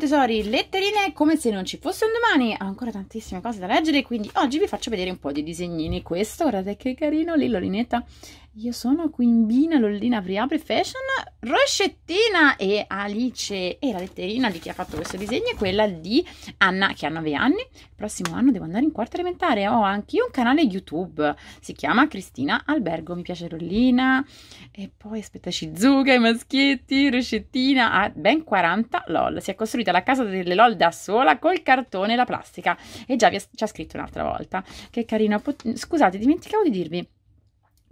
tesori, letterine come se non ci fosse un domani, ho ancora tantissime cose da leggere, quindi oggi vi faccio vedere un po' di disegnini, questo guardate che carino, lì Lolinetta, io sono qui Bina, Lollina Priapri Fashion, Roscettina e Alice e la letterina di chi ha fatto questo disegno è quella di Anna che ha 9 anni. Il prossimo anno devo andare in quarta elementare. Ho anche io un canale YouTube. Si chiama Cristina Albergo. Mi piace Rollina. E poi aspettaci Zuga, i maschietti. Roscettina ha ben 40 LOL. Si è costruita la casa delle LOL da sola col cartone e la plastica. E già vi ha, ci ha scritto un'altra volta. Che carino. Scusate, dimenticavo di dirvi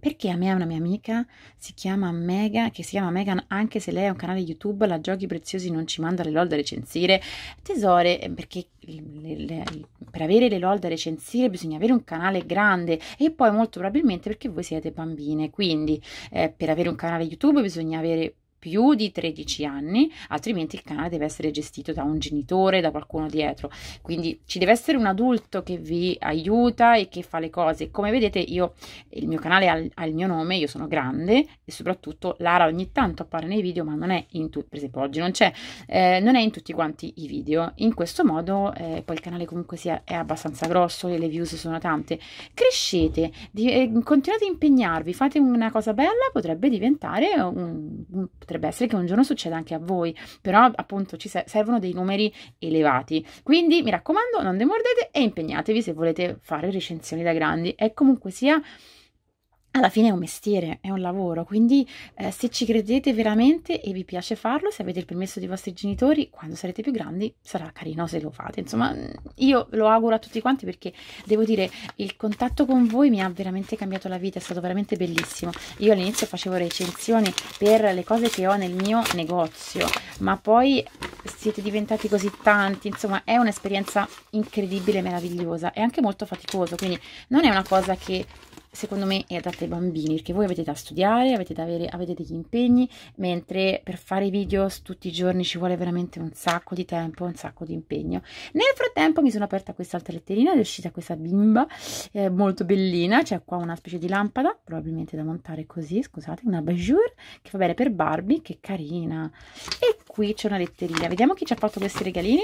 perché a me una mia amica si chiama Mega, che si chiama Megan anche se lei ha un canale YouTube, la Giochi Preziosi non ci manda le LOL da recensire? Tesore, eh, perché le, le, per avere le LOL da recensire bisogna avere un canale grande e poi molto probabilmente perché voi siete bambine, quindi eh, per avere un canale YouTube bisogna avere più di 13 anni, altrimenti il canale deve essere gestito da un genitore, da qualcuno dietro. Quindi ci deve essere un adulto che vi aiuta e che fa le cose. Come vedete, io il mio canale ha, ha il mio nome, io sono grande e soprattutto Lara ogni tanto appare nei video, ma non è in tutti, per esempio oggi non c'è, eh, non è in tutti quanti i video. In questo modo eh, poi il canale comunque sia, è abbastanza grosso e le views sono tante. Crescete, di, eh, continuate a impegnarvi, fate una cosa bella, potrebbe diventare un, un potrebbe essere che un giorno succeda anche a voi, però appunto ci servono dei numeri elevati. Quindi mi raccomando, non demordete e impegnatevi se volete fare recensioni da grandi. E comunque sia alla fine è un mestiere, è un lavoro, quindi eh, se ci credete veramente e vi piace farlo, se avete il permesso dei vostri genitori, quando sarete più grandi sarà carino se lo fate. Insomma, io lo auguro a tutti quanti perché devo dire il contatto con voi mi ha veramente cambiato la vita, è stato veramente bellissimo. Io all'inizio facevo recensioni per le cose che ho nel mio negozio, ma poi siete diventati così tanti, insomma, è un'esperienza incredibile, meravigliosa, e anche molto faticoso, quindi non è una cosa che secondo me è adatta ai bambini perché voi avete da studiare, avete, da avere, avete degli impegni, mentre per fare i video tutti i giorni ci vuole veramente un sacco di tempo, un sacco di impegno. Nel frattempo mi sono aperta quest'altra letterina ed è uscita questa bimba eh, molto bellina, c'è qua una specie di lampada, probabilmente da montare così, scusate, una bajour che va bene per Barbie, che carina. E qui c'è una letterina, vediamo chi ci ha fatto questi regalini.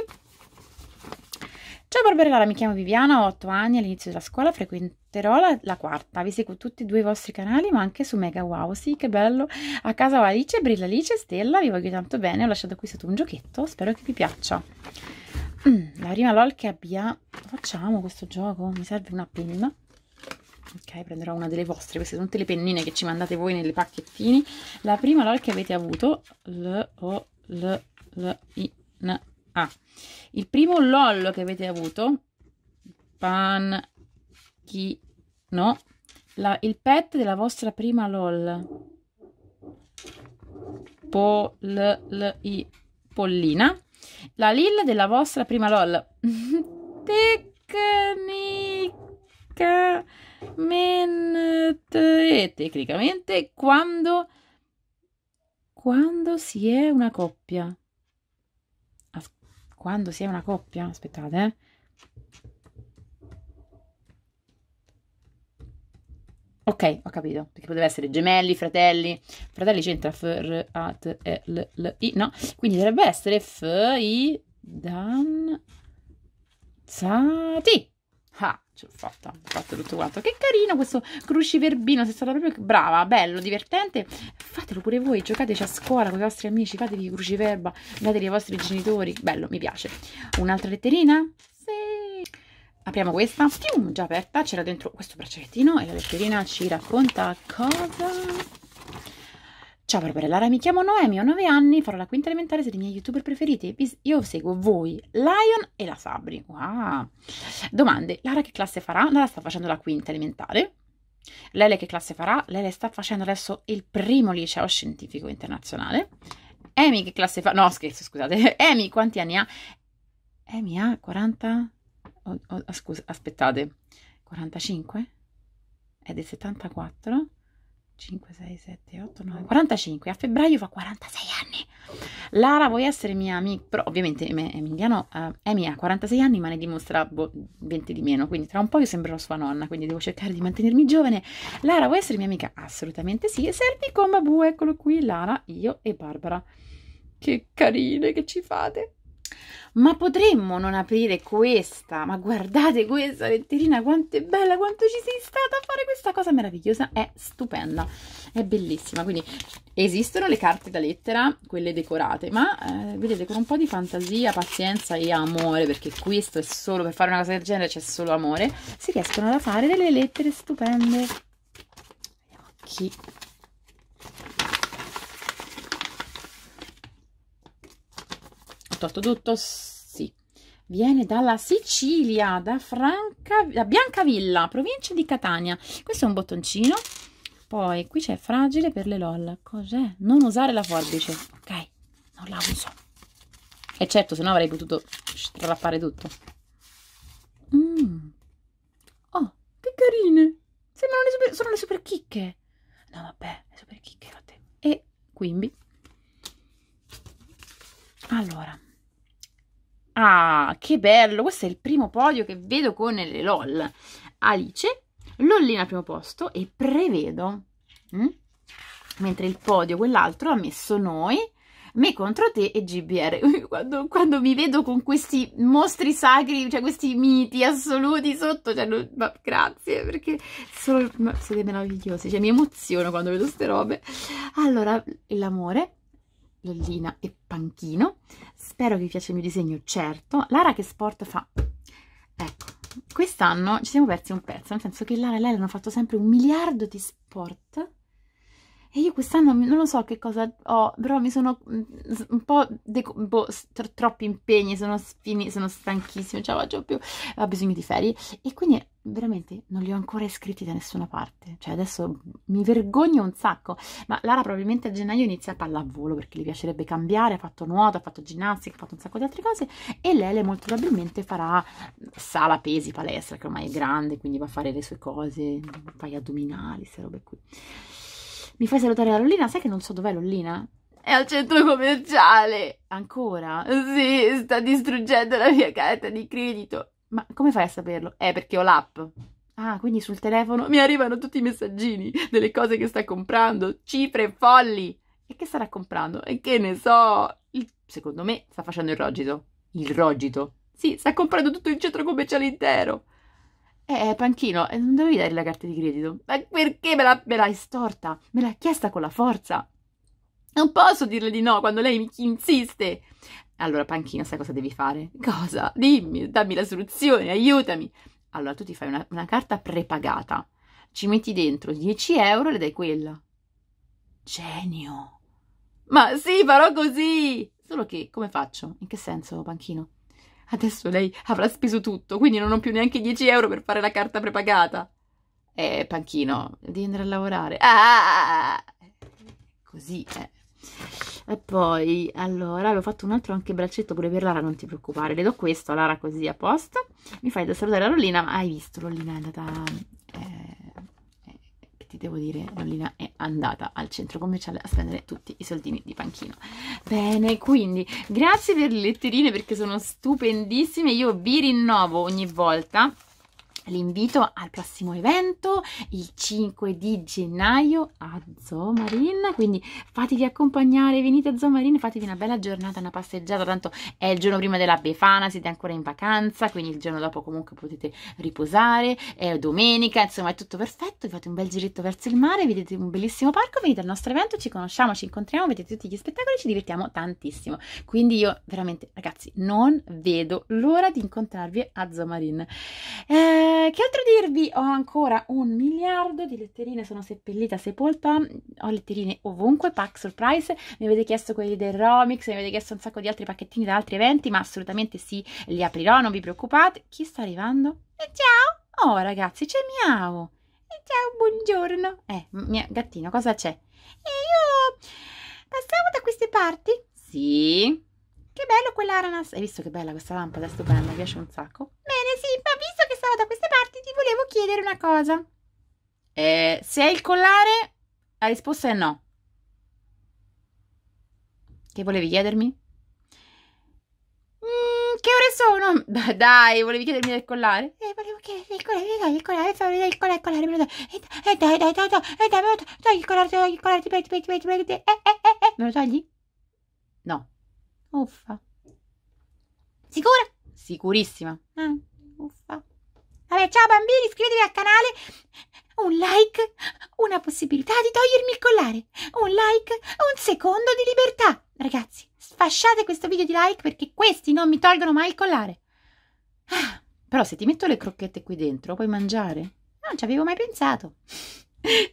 Ciao Barbarella, mi chiamo Viviana, ho 8 anni, all'inizio della scuola frequenterò la, la, quarta. Vi seguo tutti e due i vostri canali, ma anche su Mega Wow, sì, che bello. A casa ho Alice, Brilla Alice, Stella, vi voglio tanto bene, ho lasciato qui sotto un giochetto, spero che vi piaccia. Mm, la prima LOL che abbia... Facciamo questo gioco, mi serve una penna. Ok, prenderò una delle vostre, queste sono tutte le pennine che ci mandate voi nelle pacchettini. La prima LOL che avete avuto, L-O-L-L-I-N Ah, il primo LOL che avete avuto, pan panchino, la, il pet della vostra prima LOL, Pol, l, i, pollina, la Lil della vostra prima LOL, tecnicamente, eh, tecnicamente, quando, quando si è una coppia quando si è una coppia, aspettate, eh. Ok, ho capito, perché potrebbe essere gemelli, fratelli, fratelli c'entra F, R, A, T, E, L, L, I, no? Quindi dovrebbe essere F, I, Dan, Zati. Ah, ce l'ho fatta, ho fatto tutto quanto. Che carino questo cruciverbino, sei stata proprio brava, bello, divertente. Fatelo pure voi, giocateci a scuola con i vostri amici, fatevi cruciverba, dateli ai vostri genitori. Bello, mi piace. Un'altra letterina? Sì. Apriamo questa. Tium, già aperta, c'era dentro questo braccialettino e la letterina ci racconta cosa... Ciao Barbara, mi chiamo Noemi, ho 9 anni, farò la quinta elementare, se i miei youtuber preferiti. Io seguo voi, Lion e la Sabri. Wow. Domande, Lara che classe farà? Lara sta facendo la quinta elementare. Lele che classe farà? Lele sta facendo adesso il primo liceo scientifico internazionale. Emi che classe fa? No, scherzo, scusate. Emi quanti anni ha? Emi ha 40? Oh, oh, scusa, aspettate. 45? È del 74? 5, 6, 7, 8, 9, 45. A febbraio fa 46 anni. Lara, vuoi essere mia amica? Però ovviamente Emiliano uh, eh, è mia, ha 46 anni, ma ne dimostra boh, 20 di meno. Quindi tra un po' io sembrerò sua nonna, quindi devo cercare di mantenermi giovane. Lara, vuoi essere mia amica? Assolutamente sì. E servi con Babu, eccolo qui, Lara, io e Barbara. Che carine che ci fate! Ma potremmo non aprire questa? Ma guardate questa letterina, quanto è bella, quanto ci sei stata a fare questa cosa meravigliosa, è stupenda, è bellissima. Quindi esistono le carte da lettera, quelle decorate, ma eh, vedete con un po' di fantasia, pazienza e amore, perché questo è solo, per fare una cosa del genere c'è solo amore, si riescono a fare delle lettere stupende. Gli occhi tolto tutto? Sì. Viene dalla Sicilia, da, Franca, da Biancavilla, provincia di Catania. Questo è un bottoncino. Poi qui c'è fragile per le LOL. Cos'è? Non usare la forbice. Ok, non la uso. E certo, se no avrei potuto strappare tutto. Mm. Oh, che carine. Sembrano le super, sono le super chicche. No, vabbè, le super chicche. E quindi... Allora, Ah, che bello! Questo è il primo podio che vedo con le LOL. Alice, Lollina al primo posto e Prevedo. Mm? Mentre il podio, quell'altro, ha messo noi, me contro te e GBR. Quando, quando, mi vedo con questi mostri sacri, cioè questi miti assoluti sotto, cioè non, ma grazie perché sono, siete meravigliosi, cioè mi emoziono quando vedo queste robe. Allora, l'amore, Lollina e Panchino. Spero vi piace il mio disegno, certo. Lara che sport fa? Ecco, quest'anno ci siamo persi un pezzo, nel senso che Lara e lei hanno fatto sempre un miliardo di sport e io quest'anno non lo so che cosa ho, però mi sono mm, un po' boh, troppi impegni, sono, sono stanchissima, non ce la faccio più, ho bisogno di ferie e quindi veramente non li ho ancora iscritti da nessuna parte, cioè adesso mi vergogno un sacco, ma Lara probabilmente a gennaio inizia a pallavolo perché gli piacerebbe cambiare, ha fatto nuoto, ha fatto ginnastica, ha fatto un sacco di altre cose e Lele molto probabilmente farà sala pesi, palestra che ormai è grande, quindi va a fare le sue cose, fai addominali, queste robe qui. Mi fai salutare la Lollina, sai che non so dov'è Lollina? È al centro commerciale! Ancora? Sì, sta distruggendo la mia carta di credito ma come fai a saperlo? Eh, perché ho l'app. Ah, quindi sul telefono mi arrivano tutti i messaggini delle cose che sta comprando, cifre folli. E che starà comprando? E che ne so? Il, secondo me sta facendo il rogito. Il rogito? Sì, sta comprando tutto il centro commerciale intero. Eh, Panchino, eh, non dovevi dare la carta di credito. Ma perché me, la, me l'hai storta? Me l'ha chiesta con la forza. Non posso dirle di no quando lei mi insiste. Allora, panchina, sai cosa devi fare? Cosa? Dimmi, dammi la soluzione, aiutami. Allora, tu ti fai una, una carta prepagata, ci metti dentro 10 euro e le dai quella. Genio! Ma sì, farò così! Solo che, come faccio? In che senso, panchino? Adesso lei avrà speso tutto, quindi non ho più neanche 10 euro per fare la carta prepagata. Eh, panchino, devi andare a lavorare. Ah! Così, eh. E poi, allora, avevo fatto un altro anche braccetto pure per Lara, non ti preoccupare, le do questo a Lara così a posto. Mi fai da salutare Rollina, ma hai visto, Rollina è andata... Eh, eh, che ti devo dire, Rollina è andata al centro commerciale a spendere tutti i soldini di panchino. Bene, quindi, grazie per le letterine perché sono stupendissime, io vi rinnovo ogni volta l'invito al prossimo evento il 5 di gennaio a Zomarin quindi fatevi accompagnare venite a Zomarin fatevi una bella giornata una passeggiata tanto è il giorno prima della Befana siete ancora in vacanza quindi il giorno dopo comunque potete riposare è domenica insomma è tutto perfetto vi fate un bel giretto verso il mare vedete un bellissimo parco venite al nostro evento ci conosciamo ci incontriamo vedete tutti gli spettacoli ci divertiamo tantissimo quindi io veramente ragazzi non vedo l'ora di incontrarvi a Zomarin eh, eh, che altro dirvi? Ho ancora un miliardo di letterine, sono seppellita, sepolta, ho letterine ovunque, pack surprise, mi avete chiesto quelli del Romix, mi avete chiesto un sacco di altri pacchettini da altri eventi, ma assolutamente sì, li aprirò, non vi preoccupate. Chi sta arrivando? E eh, ciao! Oh ragazzi, c'è Miau! E eh, ciao, buongiorno! Eh, mia, gattino, cosa c'è? E io passavo da queste parti? Sì. Che bello quell'ananas! Hai visto che bella questa lampada, stupenda, mi piace un sacco. Bene, sì, ma visto che stavo da queste volevo chiedere una cosa. Eh, se hai il collare, la risposta è no. Che volevi chiedermi? Mm, che ore sono? Dai, volevi chiedermi del collare? Eh, volevo chiedere il collare, dai, il collare, dai, il collare, il collare, me lo dai. Eh, eh, dai, dai, dai, dai, eh, dai, me il collare, togli il collare, ti prego, ti prego, ti prego, ti prego, eh, eh, eh, eh. Me lo togli? No. Uffa. Sicura? Sicurissima. Ah, uffa. Vabbè, ciao bambini, iscrivetevi al canale, un like, una possibilità di togliermi il collare, un like, un secondo di libertà. Ragazzi, sfasciate questo video di like perché questi non mi tolgono mai il collare. Ah, però se ti metto le crocchette qui dentro, puoi mangiare? Non ci avevo mai pensato.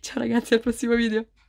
ciao ragazzi, al prossimo video.